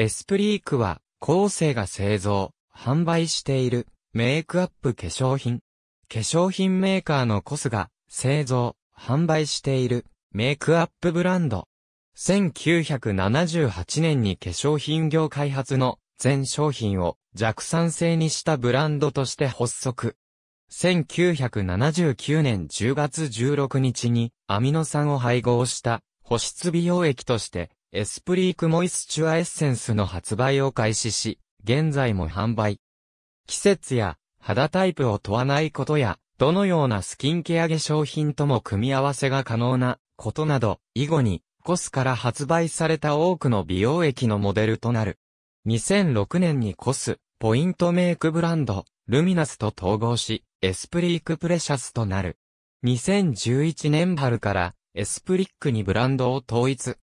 エスプリークは、後世が製造、販売している、メイクアップ化粧品。化粧品メーカーのコスが、製造、販売している、メイクアップブランド。1978年に化粧品業開発の全商品を弱酸性にしたブランドとして発足。1979年10月16日にアミノ酸を配合した保湿美容液としてエスプリークモイスチュアエッセンスの発売を開始し、現在も販売。季節や肌タイプを問わないことや、どのようなスキンケア化粧品とも組み合わせが可能なことなど、以後にコスから発売された多くの美容液のモデルとなる。2006年にコス、ポイントメイクブランド、ルミナスと統合し、エスプリークプレシャスとなる。2011年春から、エスプリックにブランドを統一。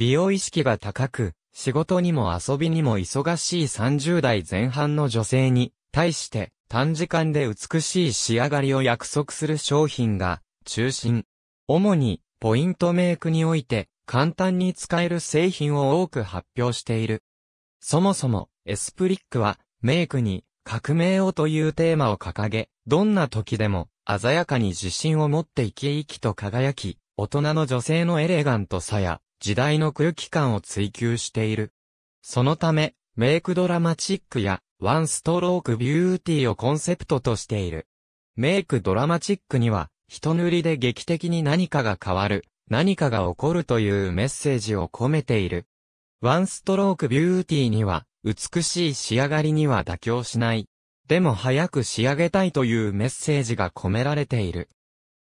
美容意識が高く、仕事にも遊びにも忙しい30代前半の女性に、対して短時間で美しい仕上がりを約束する商品が中心。主にポイントメイクにおいて簡単に使える製品を多く発表している。そもそもエスプリックはメイクに革命をというテーマを掲げ、どんな時でも鮮やかに自信を持って生き生きと輝き、大人の女性のエレガントさや時代の空気感を追求している。そのため、メイクドラマチックやワンストロークビューティーをコンセプトとしている。メイクドラマチックには、人塗りで劇的に何かが変わる、何かが起こるというメッセージを込めている。ワンストロークビューティーには、美しい仕上がりには妥協しない。でも早く仕上げたいというメッセージが込められている。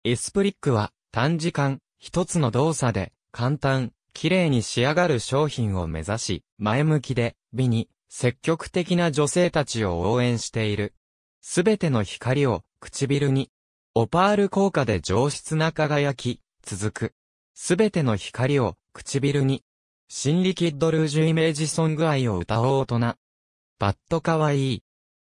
エスプリックは、短時間、一つの動作で、簡単、綺麗に仕上がる商品を目指し、前向きで、美に、積極的な女性たちを応援している。すべての光を、唇に、オパール効果で上質な輝き、続く。すべての光を、唇に、心理キッドルージュイメージソング愛を歌おう大人。バッドかわいい。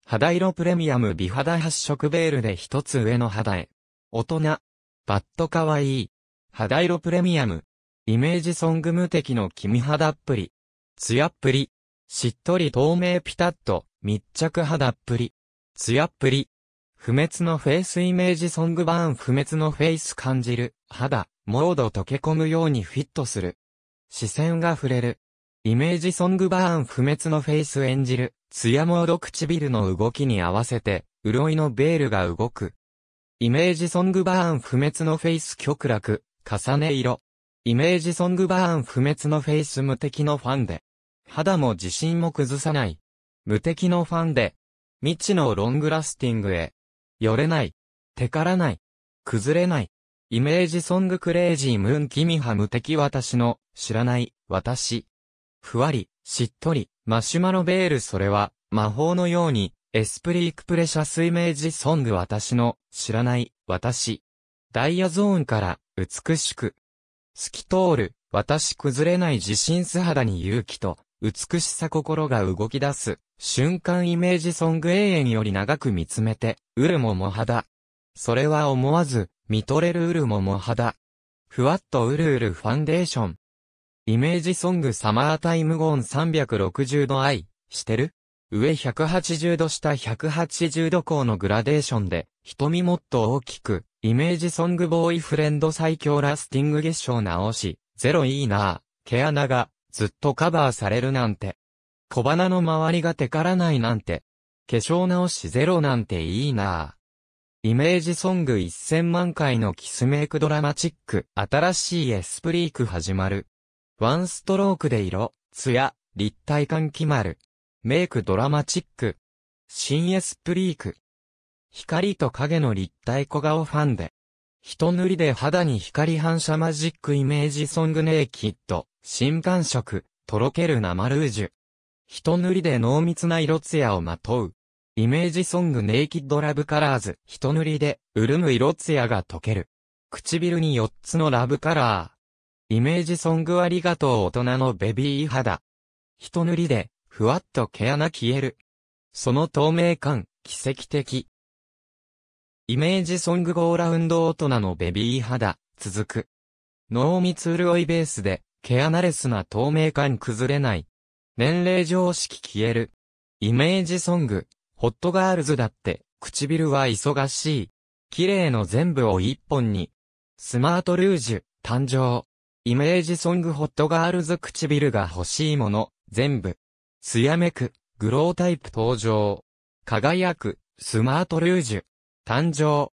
肌色プレミアム美肌発色ベールで一つ上の肌へ。大人。バッドかわいい。肌色プレミアムイメージソング無敵の君肌っぷり。艶っぷり。しっとり透明ピタッと、密着肌っぷり。艶っぷり。不滅のフェイスイメージソングバーン不滅のフェイス感じる、肌、モード溶け込むようにフィットする。視線が触れる。イメージソングバーン不滅のフェイス演じる、艶モード唇の動きに合わせて、潤いのベールが動く。イメージソングバーン不滅のフェイス極楽、重ね色、イメージソングバーン不滅のフェイス無敵のファンで。肌も自信も崩さない。無敵のファンで。未知のロングラスティングへ。よれない。てからない。崩れない。イメージソングクレイジームーンキミハ無敵私の知らない私。ふわり、しっとり、マシュマロベールそれは魔法のようにエスプリークプレシャスイメージソング私の知らない私。ダイヤゾーンから美しく透き通る、私崩れない自信素肌に勇気と、美しさ心が動き出す、瞬間イメージソング永遠より長く見つめて、うるもも肌。それは思わず、見とれるうるもも肌。ふわっとうるうるファンデーション。イメージソングサマータイムゴーン360度愛、してる上180度下180度高のグラデーションで、瞳もっと大きく、イメージソングボーイフレンド最強ラスティング月賞直し、ゼロいいなぁ、毛穴が、ずっとカバーされるなんて。小鼻の周りがテからないなんて。化粧直しゼロなんていいなぁ。イメージソング1000万回のキスメイクドラマチック、新しいエスプリーク始まる。ワンストロークで色、ツヤ、立体感決まる。メイクドラマチック。新エスプリーク。光と影の立体小顔ファンデ。人塗りで肌に光反射マジックイメージソングネイキッド、新感触、とろける生ルージュ。人塗りで濃密な色艶をまとう。イメージソングネイキッドラブカラーズ、人塗りで、潤む色艶が溶ける。唇に4つのラブカラー。イメージソングありがとう大人のベビー肌。人塗りで、ふわっと毛穴消える。その透明感、奇跡的。イメージソングゴーラウンド大人のベビー肌、続く。濃密潤いベースで、毛穴レスな透明感崩れない。年齢常識消える。イメージソング、ホットガールズだって、唇は忙しい。綺麗の全部を一本に。スマートルージュ、誕生。イメージソングホットガールズ唇が欲しいもの、全部。艶めく、グロータイプ登場。輝く、スマートルージュ。誕生。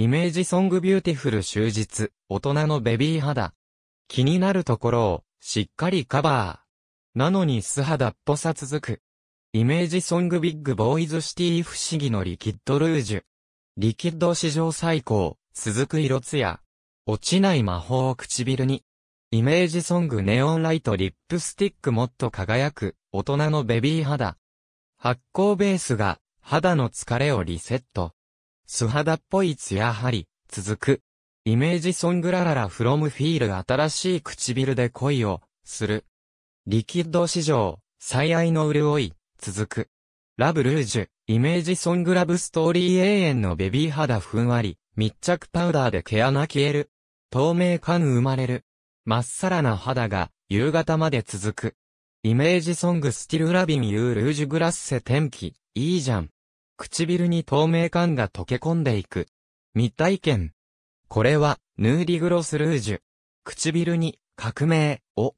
イメージソングビューティフル終日、大人のベビー肌。気になるところを、しっかりカバー。なのに素肌っぽさ続く。イメージソングビッグボーイズシティ不思議のリキッドルージュ。リキッド史上最高、続く色艶。落ちない魔法を唇に。イメージソングネオンライトリップスティックもっと輝く、大人のベビー肌。発酵ベースが、肌の疲れをリセット。素肌っぽい艶張り、続く。イメージソングラララフロムフィール新しい唇で恋を、する。リキッド史上、最愛の潤い、続く。ラブルージュ、イメージソングラブストーリー永遠のベビー肌ふんわり、密着パウダーで毛穴消える。透明感生まれる。まっさらな肌が、夕方まで続く。イメージソングスティルラビンユールージュグラッセ天気、いいじゃん。唇に透明感が溶け込んでいく。未体験。これは、ヌーディグロスルージュ。唇に、革命、を。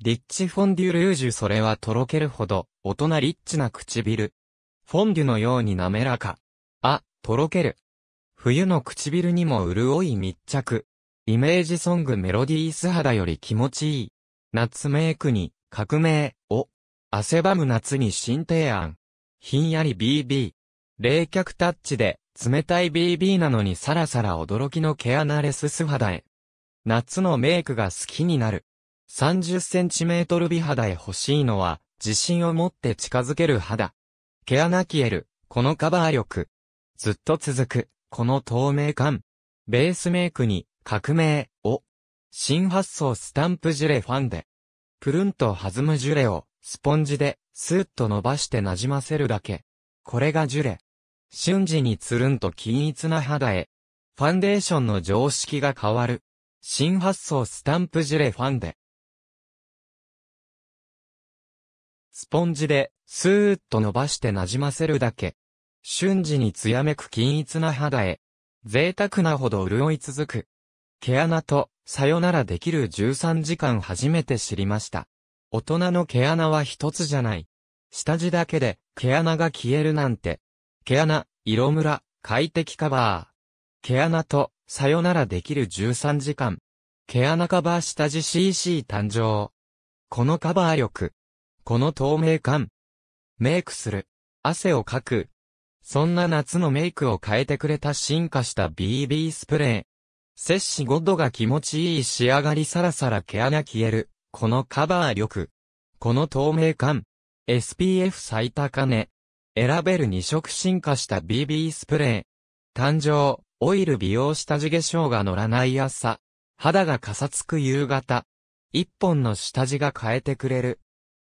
リッチフォンデュルージュそれはとろけるほど、大人リッチな唇。フォンデュのように滑らか。あ、とろける。冬の唇にも潤い密着。イメージソングメロディース肌より気持ちいい。夏メイクに、革命、を。汗ばむ夏に新提案。ひんやり BB。冷却タッチで、冷たい BB なのにさらさら驚きの毛穴レス素肌へ。夏のメイクが好きになる。30センチメートル美肌へ欲しいのは、自信を持って近づける肌。毛穴消える、このカバー力。ずっと続く、この透明感。ベースメイクに、革命、を。新発想スタンプジュレファンデ。プルンと弾むジュレを、スポンジで、スーッと伸ばしてなじませるだけ。これがジュレ。瞬時につるんと均一な肌へ。ファンデーションの常識が変わる。新発想スタンプジュレファンデ。スポンジで、スーッと伸ばしてなじませるだけ。瞬時に艶めく均一な肌へ。贅沢なほど潤い続く。毛穴と、さよならできる13時間初めて知りました。大人の毛穴は一つじゃない。下地だけで毛穴が消えるなんて、毛穴、色ムラ、快適カバー。毛穴と、さよならできる13時間。毛穴カバー下地 CC 誕生。このカバー力。この透明感。メイクする。汗をかく。そんな夏のメイクを変えてくれた進化した BB スプレー。摂氏5度が気持ちいい仕上がりさらさら毛穴消える。このカバー力。この透明感。SPF 最高値。選べる2色進化した BB スプレー。誕生、オイル美容下地化粧が乗らない朝。肌がかさつく夕方。一本の下地が変えてくれる。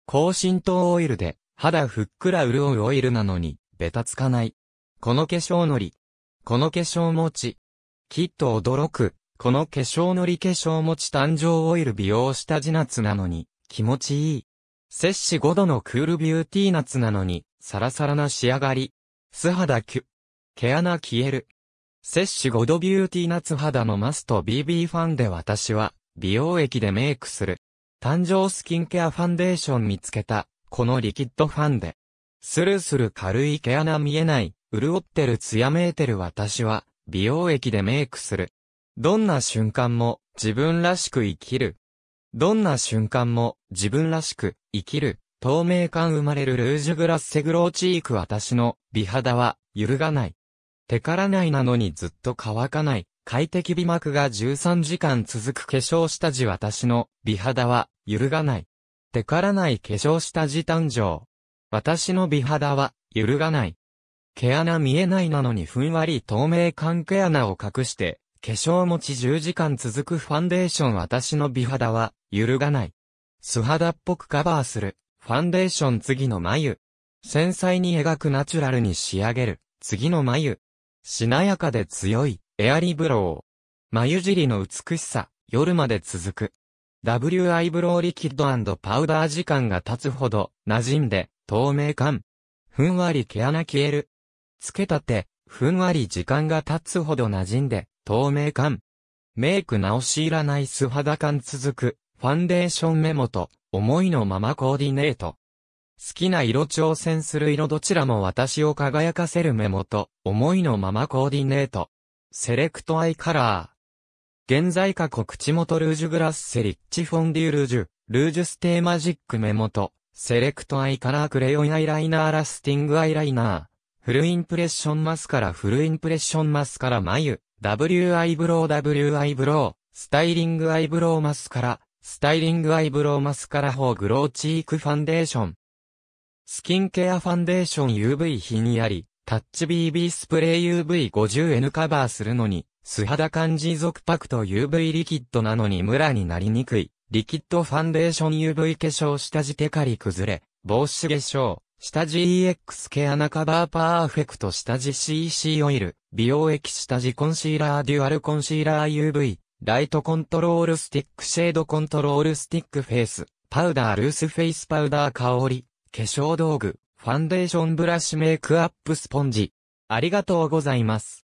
高浸透オイルで、肌ふっくら潤うオイルなのに、べたつかない。この化粧のり。この化粧餅。きっと驚く。この化粧のり化粧餅誕生オイル美容下地夏なのに、気持ちいい。摂氏5度のクールビューティー夏なのに、サラサラな仕上がり。素肌キュ。毛穴消える。摂取5度ビューティー夏肌のマスト BB ファンで私は、美容液でメイクする。誕生スキンケアファンデーション見つけた、このリキッドファンで。スルスル軽い毛穴見えない、潤ってるツヤめいてる私は、美容液でメイクする。どんな瞬間も、自分らしく生きる。どんな瞬間も、自分らしく、生きる。透明感生まれるルージュグラッセグローチーク私の美肌は揺るがない。手からないなのにずっと乾かない。快適美膜が13時間続く化粧下地私の美肌は揺るがない。手からない化粧下地誕生。私の美肌は揺るがない。毛穴見えないなのにふんわり透明感毛穴を隠して、化粧持ち10時間続くファンデーション私の美肌は揺るがない。素肌っぽくカバーする。ファンデーション次の眉。繊細に描くナチュラルに仕上げる。次の眉。しなやかで強い。エアリブロー。眉尻の美しさ。夜まで続く。W i ブローリキッドパウダー時間が経つほど、馴染んで、透明感。ふんわり毛穴消える。つけたて、ふんわり時間が経つほど馴染んで、透明感。メイク直しいらない素肌感続く、ファンデーション目元、思いのままコーディネート。好きな色挑戦する色どちらも私を輝かせる目元、思いのままコーディネート。セレクトアイカラー。現在過去口元ルージュグラッセリッチフォンデュルージュ、ルージュステーマジック目元、セレクトアイカラークレヨンアイライナーラスティングアイライナー、フルインプレッションマスカラフルインプレッションマスカラ眉、W アイブロウ W アイブロウ、スタイリングアイブロウマスカラ、スタイリングアイブロウマスカラーグローチークファンデーション。スキンケアファンデーション UV ひんやり、タッチ BB スプレー UV50N カバーするのに、素肌感持続パクト UV リキッドなのにムラになりにくい。リキッドファンデーション UV 化粧下地テカリ崩れ、防止化粧、下地 EX ケアナカバーパーフェクト下地 CC オイル、美容液下地コンシーラーデュアルコンシーラー UV。ライトコントロールスティックシェードコントロールスティックフェイス、パウダールースフェイスパウダー香り、化粧道具、ファンデーションブラシメイクアップスポンジ。ありがとうございます。